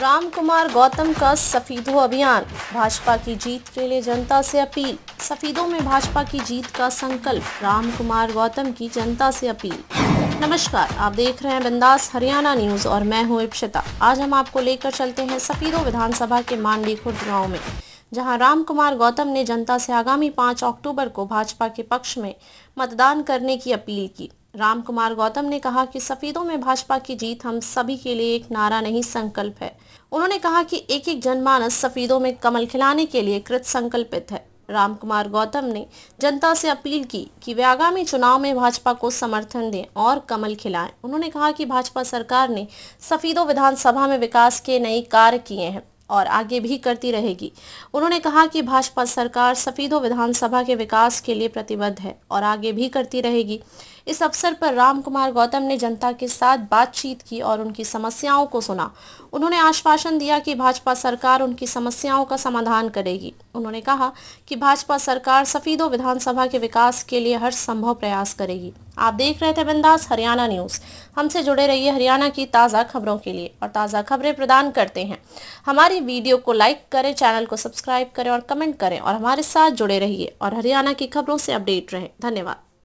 राम कुमार गौतम का सफीदो अभियान भाजपा की जीत के लिए जनता से अपील सफीदों में भाजपा की जीत का संकल्प राम कुमार गौतम की जनता से अपील नमस्कार आप देख रहे हैं बिंदास हरियाणा न्यूज और मैं हूं इप्सिता आज हम आपको लेकर चलते हैं सफीदो विधानसभा के मांडी खुर्द गाँव में जहां राम कुमार गौतम ने जनता से आगामी पाँच अक्टूबर को भाजपा के पक्ष में मतदान करने की अपील की राम कुमार गौतम ने कहा कि सफ़ेदों में भाजपा की जीत हम सभी के लिए एक नारा नहीं संकल्प है उन्होंने कहा कि एक एक जनमानस सफ़ेदों में कमल खिलाने के लिए कृत संकल्पित है राम कुमार गौतम ने जनता से अपील की कि वे आगामी चुनाव में भाजपा को समर्थन दें और कमल खिलाएं उन्होंने कहा कि भाजपा सरकार ने सफ़ेदों विधानसभा में विकास के नए कार्य किए हैं और आगे भी करती रहेगी उन्होंने कहा कि भाजपा सरकार सफ़ेदों विधानसभा के विकास के लिए प्रतिबद्ध है और आगे भी करती रहेगी इस अवसर पर रामकुमार गौतम ने जनता के साथ बातचीत की और उनकी समस्याओं को सुना उन्होंने आश्वासन दिया कि भाजपा सरकार उनकी समस्याओं का समाधान करेगी उन्होंने कहा कि भाजपा सरकार सफीदो विधानसभा के विकास के लिए हर संभव प्रयास करेगी आप देख रहे थे बिंदास हरियाणा न्यूज हमसे जुड़े रहिए हरियाणा की ताज़ा खबरों के लिए और ताज़ा खबरें प्रदान करते हैं हमारी वीडियो को लाइक करें चैनल को सब्सक्राइब करें और कमेंट करें और हमारे साथ जुड़े रहिए और हरियाणा की खबरों से अपडेट रहें धन्यवाद